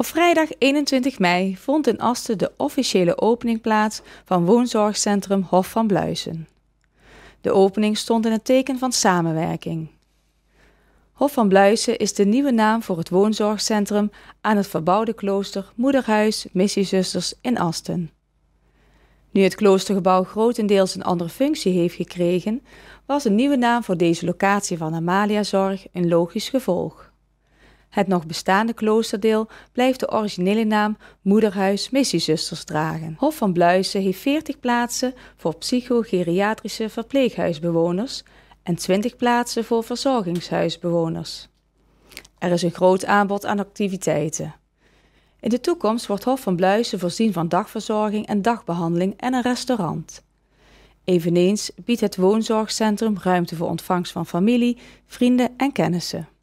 Op vrijdag 21 mei vond in Asten de officiële opening plaats van woonzorgcentrum Hof van Bluisen. De opening stond in het teken van samenwerking. Hof van Bluisen is de nieuwe naam voor het woonzorgcentrum aan het verbouwde klooster Moederhuis Missiezusters in Asten. Nu het kloostergebouw grotendeels een andere functie heeft gekregen, was een nieuwe naam voor deze locatie van Amaliazorg een logisch gevolg. Het nog bestaande kloosterdeel blijft de originele naam Moederhuis Missiezusters dragen. Hof van Bluisen heeft 40 plaatsen voor psychogeriatrische verpleeghuisbewoners en 20 plaatsen voor verzorgingshuisbewoners. Er is een groot aanbod aan activiteiten. In de toekomst wordt Hof van Bluisen voorzien van dagverzorging en dagbehandeling en een restaurant. Eveneens biedt het woonzorgcentrum ruimte voor ontvangst van familie, vrienden en kennissen.